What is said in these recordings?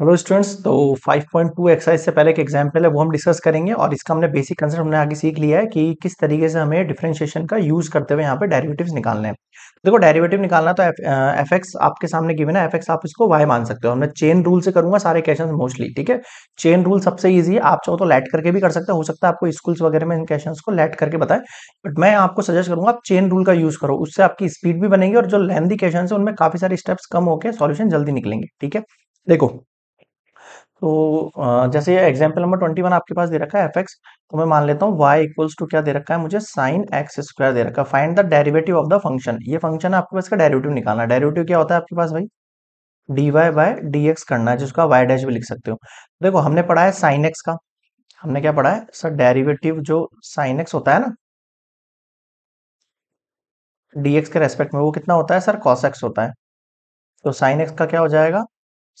hello students तो 5.2 exercise से पहले एक एग्जाम्पल है वो हम डिस्कस करेंगे और इसका हमने बेसिक कंसेप्ट हमने आगे सीख लिया है कि किस तरीके से हमें डिफरेंशिएशन का यूज करते हुए यहाँ पे डेरिवेटिव्स निकालने हैं देखो डेरिवेटिव निकालना तो एफ एक्स आपके सामने गिवन है एफ एक्स आप इसको वाई मान सकते हो हमने चेन रूल से करूंगा सारे क्वेश्चन मोस्टली ठीक है चेन रूल सबसे ईजी है आप चाहो तो लेट करके भी कर सकते हो सकता है आपको स्कूल्स वगैरह में इन क्वेश्चन को लेट करके बताएं बट मैं आपको सजेस्ट करूंगा आप चेन रूल का यूज करो उससे आपकी स्पीड भी बनेगी और जो लेंदी क्वेश्चन है उनमें काफी सारे स्टेप्स कम होकर सोल्यूशन जल्दी निकलेंगे ठीक है देखो तो जैसे ये एग्जाम्पल नंबर ट्वेंटी वन आपके पास दे रखा है एफ एक्स तो मैं मान लेता हूँ वाई इक्वल्स टू क्या दे रखा है मुझे साइन एक्स स्क्वायर दे रखा है find the derivative of the function ये फंक्शन है आपके पास का डेरिवेटिव निकालना है डेरिवेटिव क्या होता है आपके पास भाई D Y by D X करना है जिसको आप वाई डैश भी लिख सकते हो देखो हमने पढ़ा है साइन एक्स का हमने क्या पढ़ा है सर डेरिवेटिव जो साइन एक्स होता है ना डी एक्स के रेस्पेक्ट में वो कितना होता है सर कॉस एक्स होता है तो साइन एक्स का क्या हो जाएगा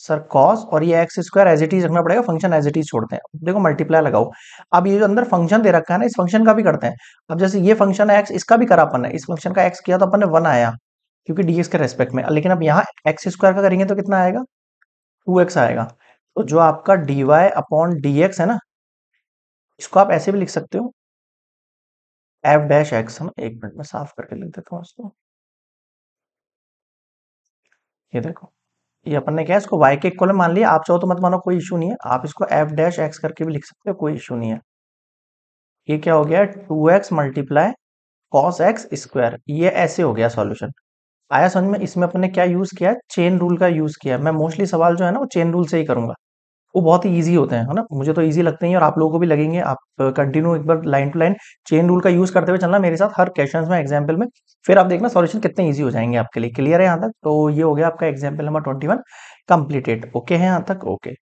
सर कॉस और ये X square as it is रखना पड़ेगा फंक्शन एज इट इज छोड़ते हैं देखो मल्टीप्लाई लगाओ अब ये जो अंदर फंक्शन दे रखा है ना इस फंक्शन का भी करते हैं अब जैसे ये फंक्शन है एक्स इसका भी करा अपन ने इस फंक्शन का एक्स किया तो अपन ने वन आया क्योंकि डी के रेस्पेक्ट में लेकिन अब यहाँ एक्स स्क्वायर का करेंगे तो कितना आएगा टू आएगा तो जो आपका डी वाई अपॉन डी है ना इसको आप ऐसे भी लिख सकते हो एफ डैश एक्स हम एक मिनट में साफ करके लिख देता हूँ इसको ये देखो ये अपन ने क्या इसको y के इक्वल मान लिया आप चाहो तो मत मानो कोई इशू नहीं है आप इसको एफ डैश एक्स करके भी लिख सकते हो कोई इशू नहीं है ये क्या हो गया two X multiply cos X square ये ऐसे हो गया सॉल्यूशन आया समझ में इसमें अपने क्या यूज किया चेन रूल का यूज किया मैं मोस्टली सवाल जो है ना वो चेन रूल से ही करूंगा वो बहुत ही ईजी होते हैं है ना मुझे तो ईजी लगते हैं और आप लोगों को भी लगेंगे आप कंटिन्यू एक बार line to line chain rule का यूज करते हुए चलना मेरे साथ हर क्वेश्चन में एग्जाम्पल में फिर आप देखना सॉल्यूशन कितने ईजी हो जाएंगे आपके लिए क्लियर है यहाँ तक तो ये हो गया आपका example number twenty one completed okay है यहाँ तक ओके